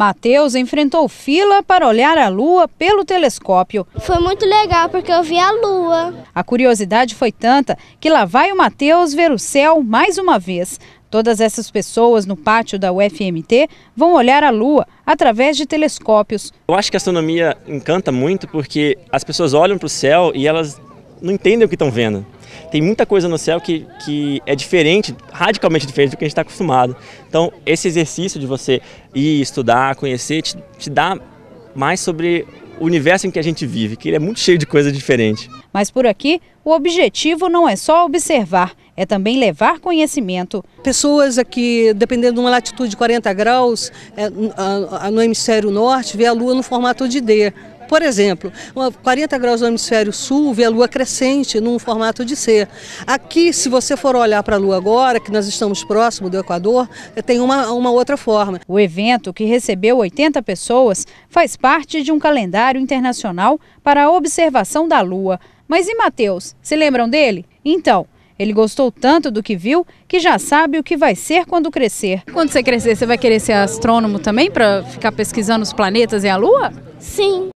Mateus enfrentou fila para olhar a lua pelo telescópio. Foi muito legal porque eu vi a lua. A curiosidade foi tanta que lá vai o Mateus ver o céu mais uma vez. Todas essas pessoas no pátio da UFMT vão olhar a Lua através de telescópios. Eu acho que a astronomia encanta muito porque as pessoas olham para o céu e elas não entendem o que estão vendo tem muita coisa no céu que, que é diferente, radicalmente diferente do que a gente está acostumado. Então, esse exercício de você ir estudar, conhecer, te, te dá mais sobre o universo em que a gente vive, que ele é muito cheio de coisa diferente. Mas por aqui, o objetivo não é só observar, é também levar conhecimento. Pessoas aqui, dependendo de uma latitude de 40 graus, é, no hemisfério norte, vê a Lua no formato de D. Por exemplo, 40 graus no hemisfério sul vê a lua crescente num formato de C. Aqui, se você for olhar para a lua agora, que nós estamos próximo do Equador, tem uma, uma outra forma. O evento, que recebeu 80 pessoas, faz parte de um calendário internacional para a observação da lua. Mas e Mateus? Se lembram dele? Então, ele gostou tanto do que viu que já sabe o que vai ser quando crescer. Quando você crescer, você vai querer ser astrônomo também para ficar pesquisando os planetas e a Lua? Sim.